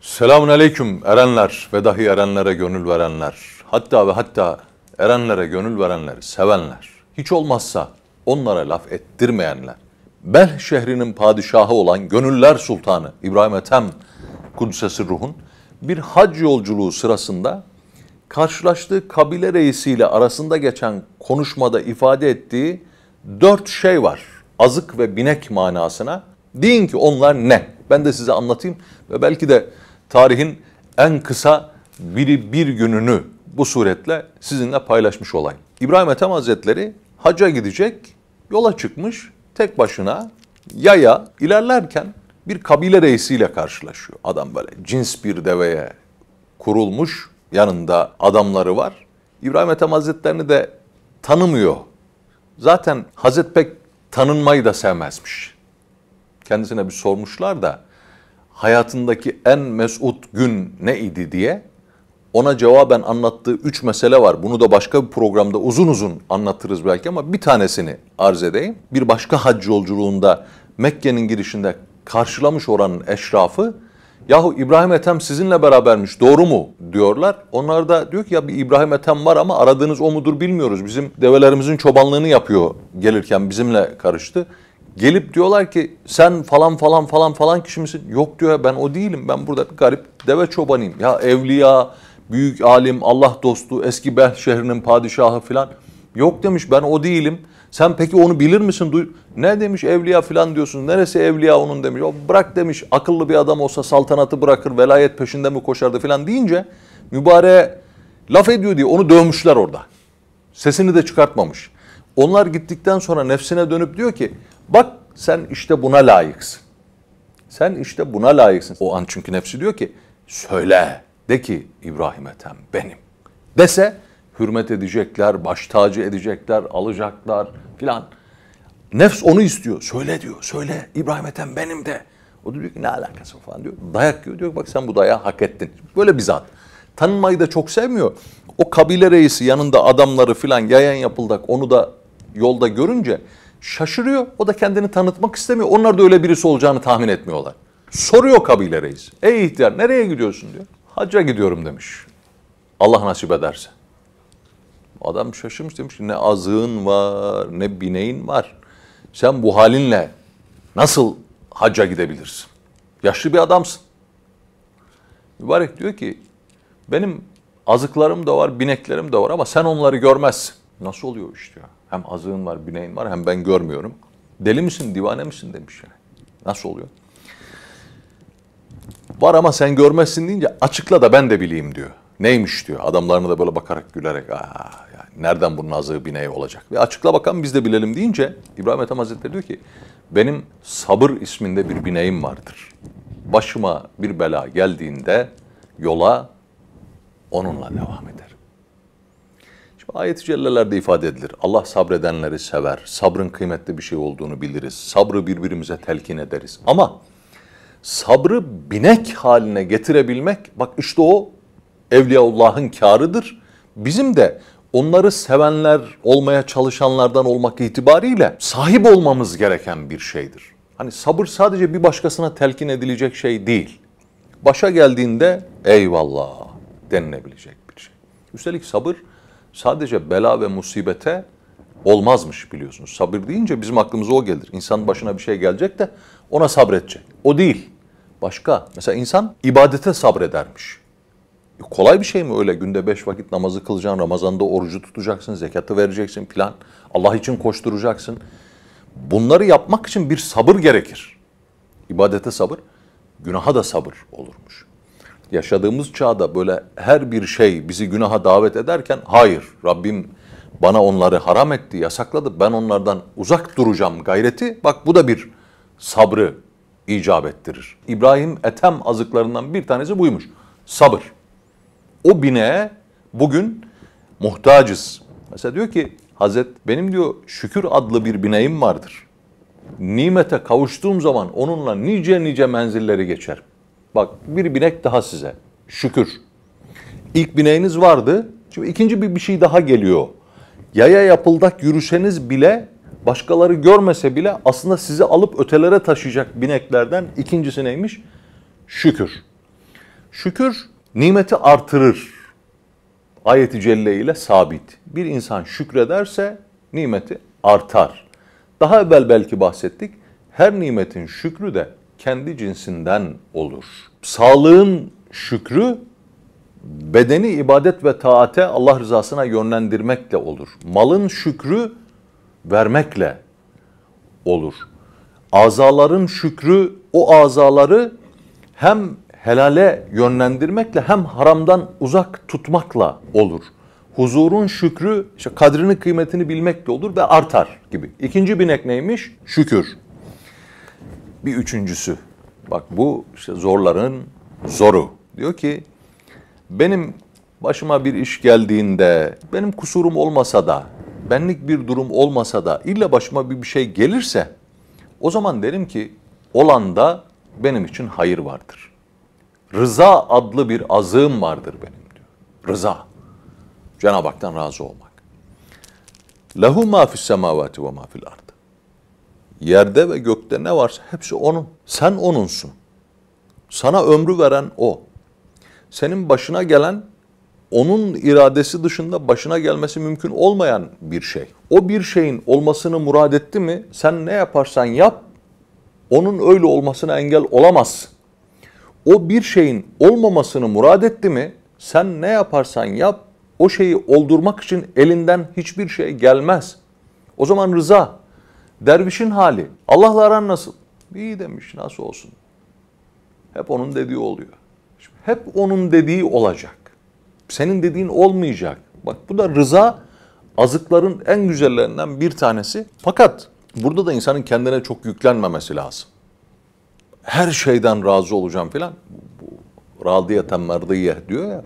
Selamun aleyküm erenler ve dahi erenlere gönül verenler. Hatta ve hatta erenlere gönül verenleri sevenler. Hiç olmazsa onlara laf ettirmeyenler. Belh şehrinin padişahı olan Gönüller Sultanı İbrahim Ethem Kudüs'esi ruhun bir hac yolculuğu sırasında karşılaştığı kabile reisiyle arasında geçen konuşmada ifade ettiği dört şey var. Azık ve binek manasına. Deyin ki onlar ne? Ben de size anlatayım ve belki de tarihin en kısa biri bir gününü bu suretle sizinle paylaşmış olayım. İbrahim Ethem Hazretleri haca gidecek, yola çıkmış, tek başına yaya ilerlerken bir kabile reisiyle karşılaşıyor. Adam böyle cins bir deveye kurulmuş, yanında adamları var. İbrahim Ethem Hazretlerini de tanımıyor. Zaten Hazret pek tanınmayı da sevmezmiş. Kendisine bir sormuşlar da hayatındaki en mesut gün neydi diye ona cevaben anlattığı üç mesele var. Bunu da başka bir programda uzun uzun anlatırız belki ama bir tanesini arz edeyim. Bir başka hac yolculuğunda Mekke'nin girişinde karşılamış oranın eşrafı yahu İbrahim Ethem sizinle berabermiş doğru mu diyorlar. Onlar da diyor ki ya bir İbrahim Ethem var ama aradığınız o mudur bilmiyoruz. Bizim develerimizin çobanlığını yapıyor gelirken bizimle karıştı. Gelip diyorlar ki sen falan falan falan falan kişi misin? Yok diyor ben o değilim. Ben burada bir garip deve çobanıyım. Ya evliya, büyük alim, Allah dostu, eski Belh şehrinin padişahı filan. Yok demiş ben o değilim. Sen peki onu bilir misin? Duy ne demiş evliya filan diyorsun. Neresi evliya onun demiş. O bırak demiş akıllı bir adam olsa saltanatı bırakır velayet peşinde mi koşardı filan deyince mübareğe laf ediyor diye onu dövmüşler orada. Sesini de çıkartmamış. Onlar gittikten sonra nefsine dönüp diyor ki Bak sen işte buna layıksın. Sen işte buna layıksın. O an çünkü nefsi diyor ki söyle de ki İbrahim Ethem benim. Dese hürmet edecekler, baş tacı edecekler, alacaklar filan. Nefs onu istiyor. Söyle diyor. Söyle İbrahim Ethem benim de. O da diyor ki ne alakası falan diyor. Dayak yiyor. Diyor bak sen bu dayağı hak ettin. Böyle bir zat. Tanınmayı da çok sevmiyor. O kabile reisi yanında adamları filan yayan yapıldak onu da yolda görünce Şaşırıyor. O da kendini tanıtmak istemiyor. Onlar da öyle birisi olacağını tahmin etmiyorlar. Soruyor kabile reis. Ey ihtiyar nereye gidiyorsun diyor. Hacca gidiyorum demiş. Allah nasip ederse. Adam şaşırmış demiş ki ne azığın var ne bineğin var. Sen bu halinle nasıl hacca gidebilirsin? Yaşlı bir adamsın. Mübarek diyor ki benim azıklarım da var, bineklerim de var ama sen onları görmezsin. Nasıl oluyor işte ya? Hem azığın var, bineğin var hem ben görmüyorum. Deli misin, divane misin demiş yani. Nasıl oluyor? Var ama sen görmezsin deyince açıkla da ben de bileyim diyor. Neymiş diyor. Adamlarına da böyle bakarak gülerek. Aa, yani nereden bunun azığı bineği olacak? Ve açıkla bakalım biz de bilelim deyince İbrahim Ethem Hazretleri diyor ki benim sabır isminde bir bineğim vardır. Başıma bir bela geldiğinde yola onunla devam eder. Ayet-i Celleler'de ifade edilir. Allah sabredenleri sever. Sabrın kıymetli bir şey olduğunu biliriz. Sabrı birbirimize telkin ederiz. Ama sabrı binek haline getirebilmek, bak işte o Evliyaullah'ın karıdır. Bizim de onları sevenler, olmaya çalışanlardan olmak itibariyle sahip olmamız gereken bir şeydir. Hani sabır sadece bir başkasına telkin edilecek şey değil. Başa geldiğinde eyvallah denilebilecek bir şey. Üstelik sabır sadece bela ve musibete olmazmış biliyorsunuz. Sabır deyince bizim aklımıza o gelir. İnsanın başına bir şey gelecek de ona sabredecek. O değil. Başka. Mesela insan ibadete sabredermiş. E kolay bir şey mi öyle günde beş vakit namazı kılacaksın, Ramazan'da orucu tutacaksın, zekatı vereceksin filan. Allah için koşturacaksın. Bunları yapmak için bir sabır gerekir. İbadete sabır, günaha da sabır olurmuş yaşadığımız çağda böyle her bir şey bizi günaha davet ederken hayır Rabbim bana onları haram etti, yasakladı. Ben onlardan uzak duracağım gayreti. Bak bu da bir sabrı icap ettirir. İbrahim Etem azıklarından bir tanesi buymuş. Sabır. O bineğe bugün muhtacız. Mesela diyor ki Hazret benim diyor şükür adlı bir bineğim vardır. Nimete kavuştuğum zaman onunla nice nice menzilleri geçerim. Bak bir binek daha size. Şükür. İlk bineğiniz vardı. Şimdi ikinci bir, bir şey daha geliyor. Yaya yapıldak yürüseniz bile başkaları görmese bile aslında sizi alıp ötelere taşıyacak bineklerden ikincisi neymiş? Şükür. Şükür nimeti artırır. Ayeti Celle ile sabit. Bir insan şükrederse nimeti artar. Daha evvel belki bahsettik. Her nimetin şükrü de kendi cinsinden olur. Sağlığın şükrü bedeni ibadet ve taate Allah rızasına yönlendirmekle olur. Malın şükrü vermekle olur. Azaların şükrü o azaları hem helale yönlendirmekle hem haramdan uzak tutmakla olur. Huzurun şükrü işte kadrini kıymetini bilmekle olur ve artar gibi. İkinci binek neymiş? Şükür bir üçüncüsü. Bak bu işte zorların zoru. Diyor ki benim başıma bir iş geldiğinde benim kusurum olmasa da benlik bir durum olmasa da illa başıma bir şey gelirse o zaman derim ki olan da benim için hayır vardır. Rıza adlı bir azığım vardır benim diyor. Rıza. Cenab-ı Hak'tan razı olmak. Lahu ma fis semavati ve ma fil ard. Yerde ve gökte ne varsa hepsi onun. Sen onunsun. Sana ömrü veren o. Senin başına gelen onun iradesi dışında başına gelmesi mümkün olmayan bir şey. O bir şeyin olmasını murad etti mi sen ne yaparsan yap onun öyle olmasına engel olamazsın. O bir şeyin olmamasını murad etti mi sen ne yaparsan yap o şeyi oldurmak için elinden hiçbir şey gelmez. O zaman rıza Dervişin hali. Allah'la aran nasıl? İyi demiş nasıl olsun. Hep onun dediği oluyor. Şimdi hep onun dediği olacak. Senin dediğin olmayacak. Bak bu da rıza azıkların en güzellerinden bir tanesi. Fakat burada da insanın kendine çok yüklenmemesi lazım. Her şeyden razı olacağım filan. Radiyeten merdiyeh diyor ya.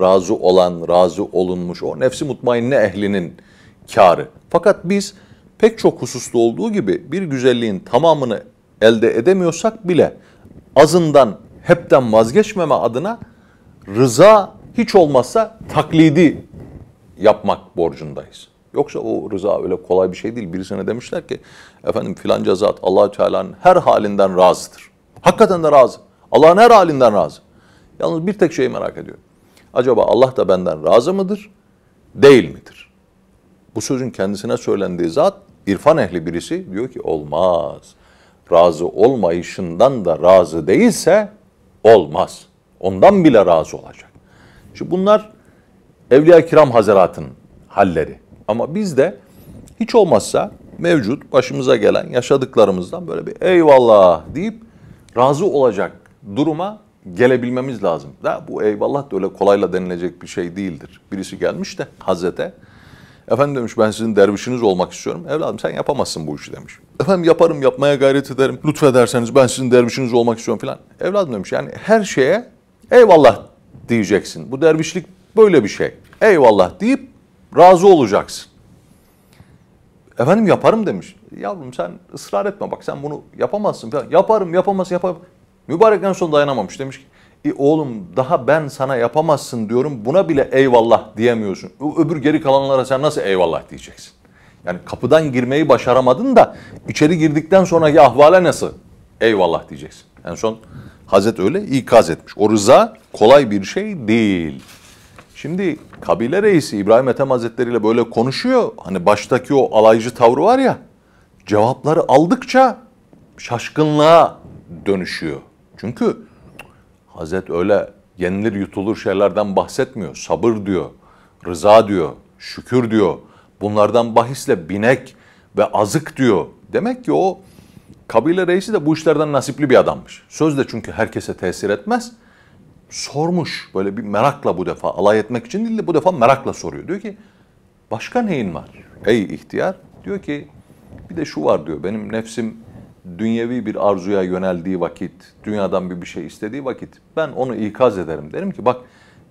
Razı olan, razı olunmuş o nefsi mutmainne ehlinin karı. Fakat biz pek çok hususta olduğu gibi bir güzelliğin tamamını elde edemiyorsak bile azından hepten vazgeçmeme adına rıza hiç olmazsa taklidi yapmak borcundayız. Yoksa o rıza öyle kolay bir şey değil. Birisine demişler ki efendim filanca zat Allah Teala'nın her halinden razıdır. Hakikaten de razı. Allah'ın her halinden razı. Yalnız bir tek şeyi merak ediyorum. Acaba Allah da benden razı mıdır? Değil midir? Bu sözün kendisine söylendiği zat irfan ehli birisi diyor ki olmaz. Razı olmayışından da razı değilse olmaz. Ondan bile razı olacak. Şimdi bunlar Evliya Kiram Hazretin halleri. Ama biz de hiç olmazsa mevcut başımıza gelen yaşadıklarımızdan böyle bir eyvallah deyip razı olacak duruma gelebilmemiz lazım. Da bu eyvallah da öyle kolayla denilecek bir şey değildir. Birisi gelmiş de Hazrete Efendim demiş ben sizin dervişiniz olmak istiyorum. Evladım sen yapamazsın bu işi demiş. Efendim yaparım yapmaya gayret ederim. Lütfederseniz ben sizin dervişiniz olmak istiyorum filan. Evladım demiş yani her şeye eyvallah diyeceksin. Bu dervişlik böyle bir şey. Eyvallah deyip razı olacaksın. Efendim yaparım demiş. Yavrum sen ısrar etme bak sen bunu yapamazsın falan. Yaparım yapamazsın yaparım. Mübarek en son dayanamamış demiş ki e oğlum daha ben sana yapamazsın diyorum buna bile eyvallah diyemiyorsun. Öbür geri kalanlara sen nasıl eyvallah diyeceksin? Yani kapıdan girmeyi başaramadın da içeri girdikten sonraki ahvale nasıl eyvallah diyeceksin. En son Hazret öyle ikaz etmiş. O rıza kolay bir şey değil. Şimdi kabile reisi İbrahim Ethem Hazretleri ile böyle konuşuyor. Hani baştaki o alaycı tavrı var ya. Cevapları aldıkça şaşkınlığa dönüşüyor. Çünkü Hazret öyle yenilir yutulur şeylerden bahsetmiyor. Sabır diyor, rıza diyor, şükür diyor. Bunlardan bahisle binek ve azık diyor. Demek ki o kabile reisi de bu işlerden nasipli bir adammış. Söz de çünkü herkese tesir etmez. Sormuş böyle bir merakla bu defa alay etmek için değil de bu defa merakla soruyor. Diyor ki başka neyin var ey ihtiyar? Diyor ki bir de şu var diyor benim nefsim dünyevi bir arzuya yöneldiği vakit, dünyadan bir bir şey istediği vakit ben onu ikaz ederim. Derim ki bak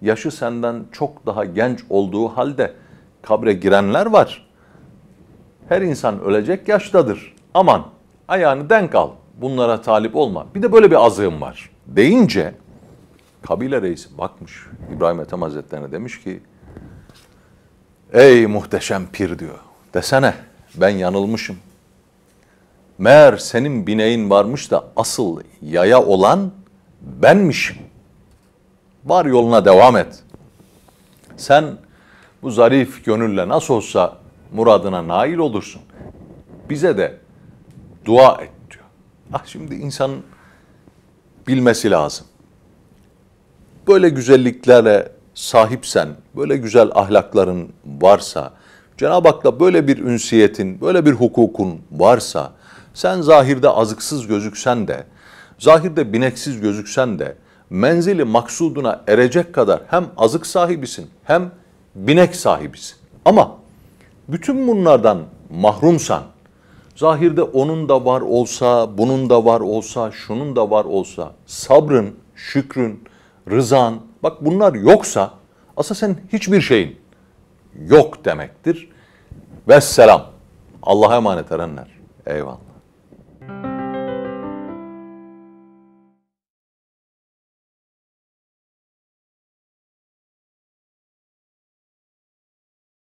yaşı senden çok daha genç olduğu halde kabre girenler var. Her insan ölecek yaştadır. Aman ayağını denk al. Bunlara talip olma. Bir de böyle bir azığım var. Deyince kabile reisi bakmış İbrahim Ethem Hazretleri'ne demiş ki Ey muhteşem pir diyor. Desene ben yanılmışım meğer senin bineğin varmış da asıl yaya olan benmişim. Var yoluna devam et. Sen bu zarif gönülle nasıl olsa muradına nail olursun. Bize de dua et diyor. Ah şimdi insanın bilmesi lazım. Böyle güzelliklere sahipsen, böyle güzel ahlakların varsa, Cenab-ı Hak'la böyle bir ünsiyetin, böyle bir hukukun varsa, sen zahirde azıksız gözüksen de, zahirde bineksiz gözüksen de, menzili maksuduna erecek kadar hem azık sahibisin hem binek sahibisin. Ama bütün bunlardan mahrumsan, zahirde onun da var olsa, bunun da var olsa, şunun da var olsa, sabrın, şükrün, rızan, bak bunlar yoksa aslında sen hiçbir şeyin yok demektir. Vesselam. Allah'a emanet erenler. Eyvallah.